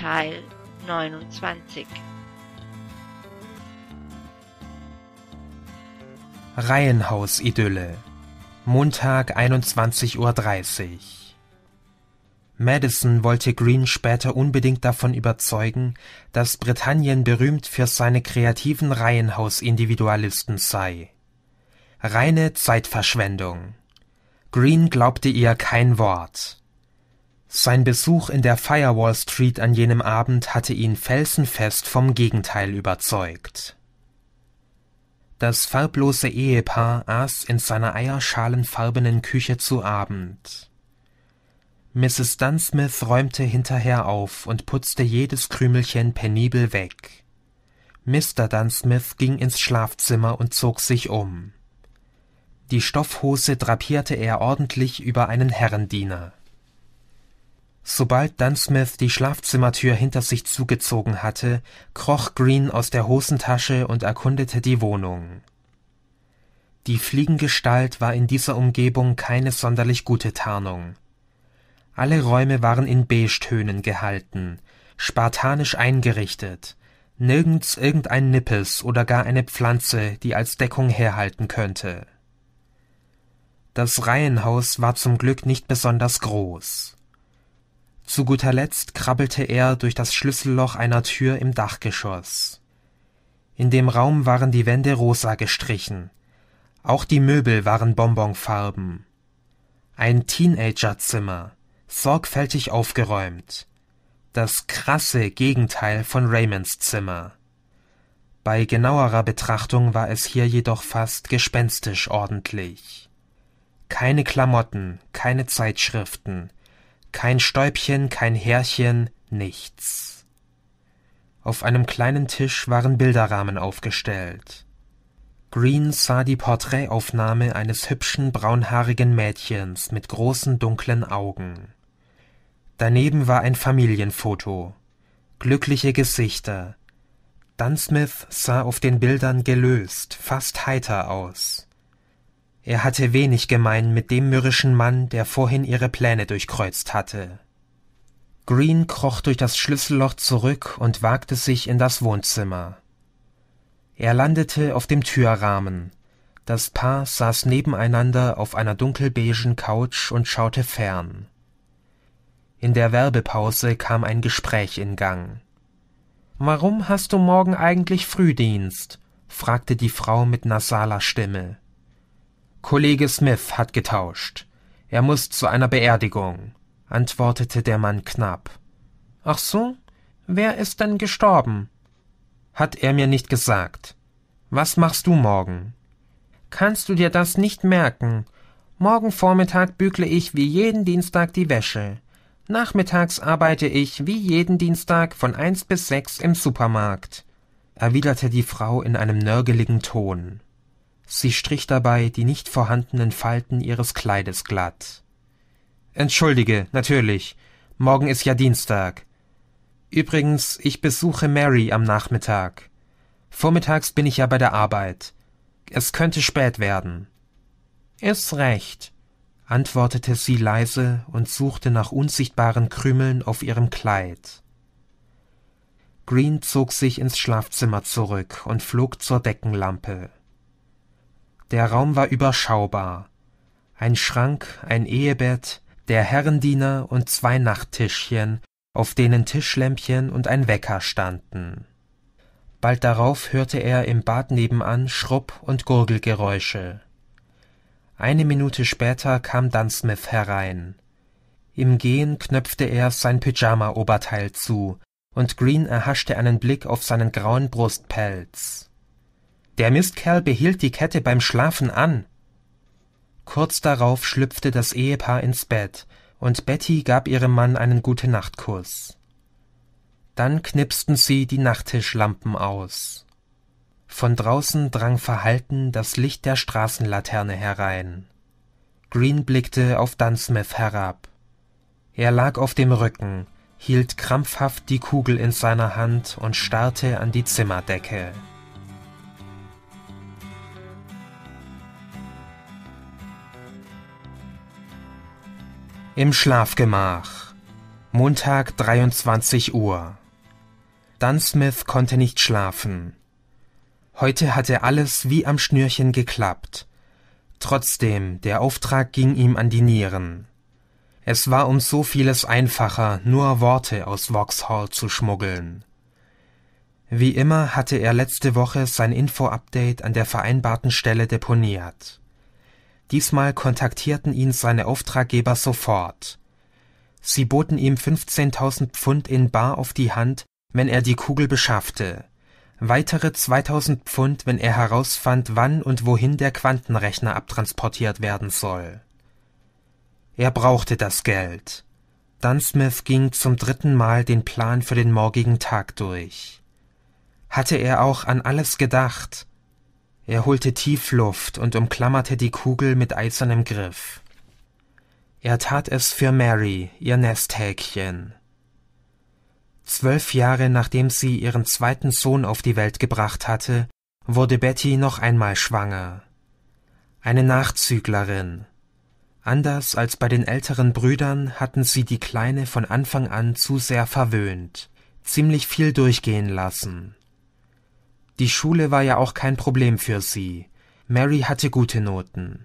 Teil 29 Reihenhaus-Idylle Montag 21.30 Uhr Madison wollte Green später unbedingt davon überzeugen, dass Britannien berühmt für seine kreativen Reihenhaus-Individualisten sei. Reine Zeitverschwendung. Green glaubte ihr kein Wort. Sein Besuch in der Firewall Street an jenem Abend hatte ihn felsenfest vom Gegenteil überzeugt. Das farblose Ehepaar aß in seiner eierschalenfarbenen Küche zu Abend. Mrs. Dunsmith räumte hinterher auf und putzte jedes Krümelchen penibel weg. Mr. Dunsmith ging ins Schlafzimmer und zog sich um. Die Stoffhose drapierte er ordentlich über einen Herrendiener. Sobald Dunsmith die Schlafzimmertür hinter sich zugezogen hatte, kroch Green aus der Hosentasche und erkundete die Wohnung. Die Fliegengestalt war in dieser Umgebung keine sonderlich gute Tarnung. Alle Räume waren in Beige-Tönen gehalten, spartanisch eingerichtet, nirgends irgendein Nippes oder gar eine Pflanze, die als Deckung herhalten könnte. Das Reihenhaus war zum Glück nicht besonders groß. Zu guter Letzt krabbelte er durch das Schlüsselloch einer Tür im Dachgeschoss. In dem Raum waren die Wände rosa gestrichen. Auch die Möbel waren Bonbonfarben. Ein Teenagerzimmer, sorgfältig aufgeräumt. Das krasse Gegenteil von Raymonds Zimmer. Bei genauerer Betrachtung war es hier jedoch fast gespenstisch ordentlich. Keine Klamotten, keine Zeitschriften, kein Stäubchen, kein Härchen, nichts. Auf einem kleinen Tisch waren Bilderrahmen aufgestellt. Green sah die Porträtaufnahme eines hübschen braunhaarigen Mädchens mit großen dunklen Augen. Daneben war ein Familienfoto. Glückliche Gesichter. Dunsmith sah auf den Bildern gelöst, fast heiter aus. Er hatte wenig gemein mit dem mürrischen Mann, der vorhin ihre Pläne durchkreuzt hatte. Green kroch durch das Schlüsselloch zurück und wagte sich in das Wohnzimmer. Er landete auf dem Türrahmen. Das Paar saß nebeneinander auf einer dunkelbeigen Couch und schaute fern. In der Werbepause kam ein Gespräch in Gang. Warum hast du morgen eigentlich Frühdienst? fragte die Frau mit nasaler Stimme. Kollege Smith hat getauscht. Er muss zu einer Beerdigung, antwortete der Mann knapp. Ach so? Wer ist denn gestorben? Hat er mir nicht gesagt. Was machst du morgen? Kannst du dir das nicht merken? Morgen Vormittag bügle ich wie jeden Dienstag die Wäsche. Nachmittags arbeite ich wie jeden Dienstag von eins bis sechs im Supermarkt, erwiderte die Frau in einem nörgeligen Ton. Sie strich dabei die nicht vorhandenen Falten ihres Kleides glatt. Entschuldige, natürlich. Morgen ist ja Dienstag. Übrigens, ich besuche Mary am Nachmittag. Vormittags bin ich ja bei der Arbeit. Es könnte spät werden. Ist recht, antwortete sie leise und suchte nach unsichtbaren Krümeln auf ihrem Kleid. Green zog sich ins Schlafzimmer zurück und flog zur Deckenlampe. Der Raum war überschaubar. Ein Schrank, ein Ehebett, der Herrendiener und zwei Nachttischchen, auf denen Tischlämpchen und ein Wecker standen. Bald darauf hörte er im Bad nebenan Schrupp und Gurgelgeräusche. Eine Minute später kam Dunsmith herein. Im Gehen knöpfte er sein Pyjama-Oberteil zu, und Green erhaschte einen Blick auf seinen grauen Brustpelz. Der Mistkerl behielt die Kette beim Schlafen an. Kurz darauf schlüpfte das Ehepaar ins Bett, und Betty gab ihrem Mann einen Gute-Nacht-Kuss. Dann knipsten sie die Nachttischlampen aus. Von draußen drang verhalten das Licht der Straßenlaterne herein. Green blickte auf Dunsmith herab. Er lag auf dem Rücken, hielt krampfhaft die Kugel in seiner Hand und starrte an die Zimmerdecke. im Schlafgemach. Montag 23 Uhr. Dunsmith konnte nicht schlafen. Heute hatte alles wie am Schnürchen geklappt. Trotzdem, der Auftrag ging ihm an die Nieren. Es war um so vieles einfacher, nur Worte aus Vauxhall zu schmuggeln. Wie immer hatte er letzte Woche sein Info-Update an der vereinbarten Stelle deponiert. Diesmal kontaktierten ihn seine Auftraggeber sofort. Sie boten ihm 15.000 Pfund in bar auf die Hand, wenn er die Kugel beschaffte, weitere 2.000 Pfund, wenn er herausfand, wann und wohin der Quantenrechner abtransportiert werden soll. Er brauchte das Geld. Dunsmith ging zum dritten Mal den Plan für den morgigen Tag durch. Hatte er auch an alles gedacht, er holte tief Luft und umklammerte die Kugel mit eisernem Griff. Er tat es für Mary, ihr Nesthäkchen. Zwölf Jahre nachdem sie ihren zweiten Sohn auf die Welt gebracht hatte, wurde Betty noch einmal schwanger. Eine Nachzüglerin. Anders als bei den älteren Brüdern hatten sie die Kleine von Anfang an zu sehr verwöhnt, ziemlich viel durchgehen lassen. Die Schule war ja auch kein Problem für sie. Mary hatte gute Noten.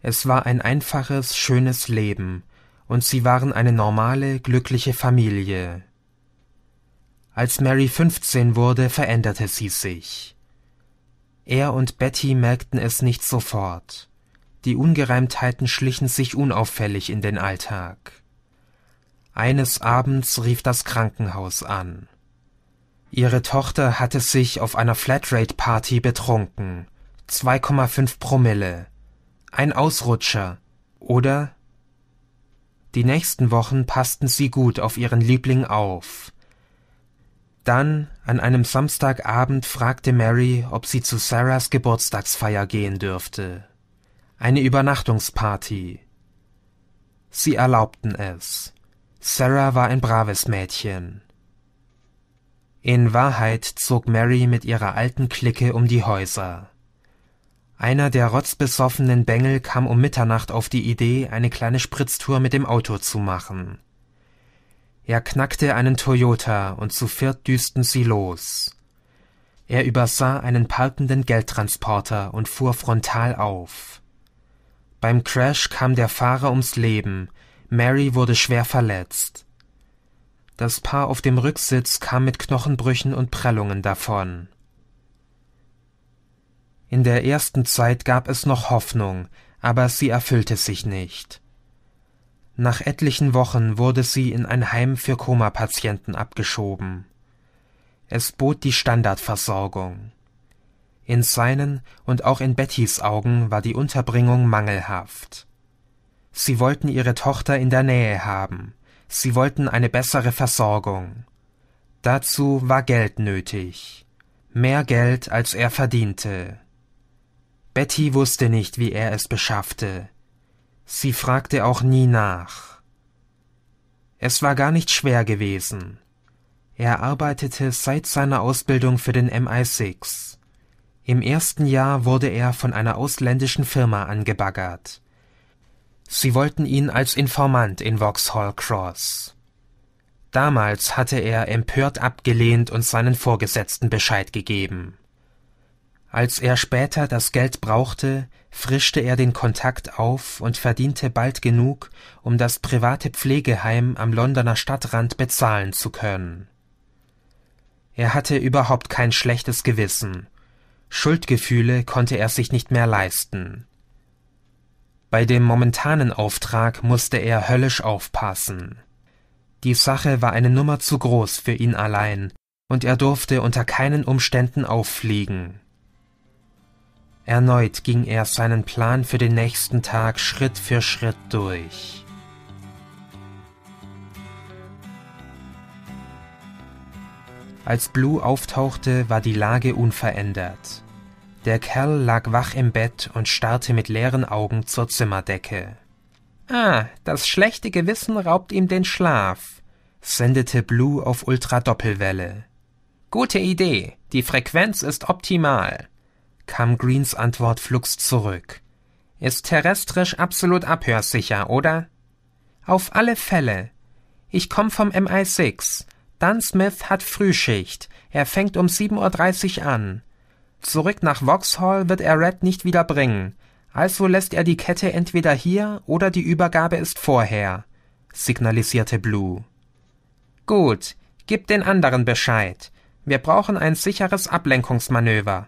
Es war ein einfaches, schönes Leben, und sie waren eine normale, glückliche Familie. Als Mary 15 wurde, veränderte sie sich. Er und Betty merkten es nicht sofort. Die Ungereimtheiten schlichen sich unauffällig in den Alltag. Eines Abends rief das Krankenhaus an. Ihre Tochter hatte sich auf einer Flatrate-Party betrunken. 2,5 Promille. Ein Ausrutscher, oder? Die nächsten Wochen passten sie gut auf ihren Liebling auf. Dann, an einem Samstagabend, fragte Mary, ob sie zu Sarahs Geburtstagsfeier gehen dürfte. Eine Übernachtungsparty. Sie erlaubten es. Sarah war ein braves Mädchen. In Wahrheit zog Mary mit ihrer alten Clique um die Häuser. Einer der rotzbesoffenen Bengel kam um Mitternacht auf die Idee, eine kleine Spritztour mit dem Auto zu machen. Er knackte einen Toyota und zu viert düsten sie los. Er übersah einen parkenden Geldtransporter und fuhr frontal auf. Beim Crash kam der Fahrer ums Leben, Mary wurde schwer verletzt. Das Paar auf dem Rücksitz kam mit Knochenbrüchen und Prellungen davon. In der ersten Zeit gab es noch Hoffnung, aber sie erfüllte sich nicht. Nach etlichen Wochen wurde sie in ein Heim für Komapatienten abgeschoben. Es bot die Standardversorgung. In seinen und auch in Bettys Augen war die Unterbringung mangelhaft. Sie wollten ihre Tochter in der Nähe haben, sie wollten eine bessere Versorgung. Dazu war Geld nötig, mehr Geld als er verdiente. Betty wusste nicht, wie er es beschaffte. Sie fragte auch nie nach. Es war gar nicht schwer gewesen. Er arbeitete seit seiner Ausbildung für den MI6. Im ersten Jahr wurde er von einer ausländischen Firma angebaggert. Sie wollten ihn als Informant in Vauxhall Cross. Damals hatte er empört abgelehnt und seinen Vorgesetzten Bescheid gegeben. Als er später das Geld brauchte, frischte er den Kontakt auf und verdiente bald genug, um das private Pflegeheim am Londoner Stadtrand bezahlen zu können. Er hatte überhaupt kein schlechtes Gewissen. Schuldgefühle konnte er sich nicht mehr leisten. Bei dem momentanen Auftrag musste er höllisch aufpassen. Die Sache war eine Nummer zu groß für ihn allein, und er durfte unter keinen Umständen auffliegen. Erneut ging er seinen Plan für den nächsten Tag Schritt für Schritt durch. Als Blue auftauchte, war die Lage unverändert. Der Kerl lag wach im Bett und starrte mit leeren Augen zur Zimmerdecke. Ah, das schlechte Gewissen raubt ihm den Schlaf, sendete Blue auf Ultradoppelwelle. Gute Idee, die Frequenz ist optimal, kam Greens Antwort flugs zurück. Ist terrestrisch absolut abhörsicher, oder? Auf alle Fälle. Ich komme vom MI6. Dunsmith hat Frühschicht. Er fängt um 7.30 Uhr an. Zurück nach Vauxhall wird er Red nicht wieder bringen, also lässt er die Kette entweder hier oder die Übergabe ist vorher, signalisierte Blue. Gut, gib den anderen Bescheid. Wir brauchen ein sicheres Ablenkungsmanöver.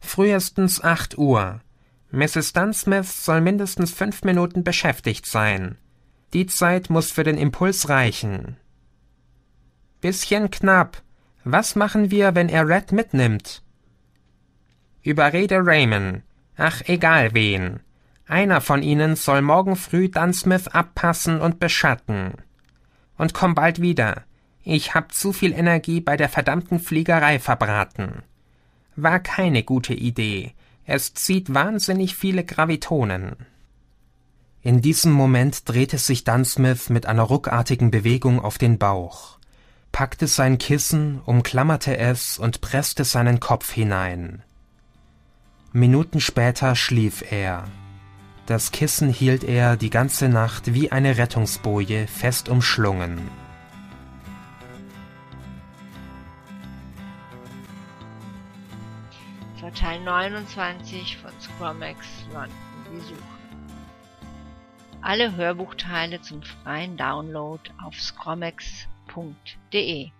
Frühestens acht Uhr. Mrs. Dunsmith soll mindestens fünf Minuten beschäftigt sein. Die Zeit muss für den Impuls reichen. Bisschen knapp. Was machen wir, wenn er Red mitnimmt? Überrede Raymond. Ach, egal wen. Einer von ihnen soll morgen früh Dunsmith abpassen und beschatten. Und komm bald wieder. Ich hab zu viel Energie bei der verdammten Fliegerei verbraten. War keine gute Idee. Es zieht wahnsinnig viele Gravitonen. In diesem Moment drehte sich Dunsmith mit einer ruckartigen Bewegung auf den Bauch, packte sein Kissen, umklammerte es und presste seinen Kopf hinein. Minuten später schlief er. Das Kissen hielt er die ganze Nacht wie eine Rettungsboje fest umschlungen. Teil 29 von Squamax London besuchen. Alle Hörbuchteile zum freien Download auf scromax.de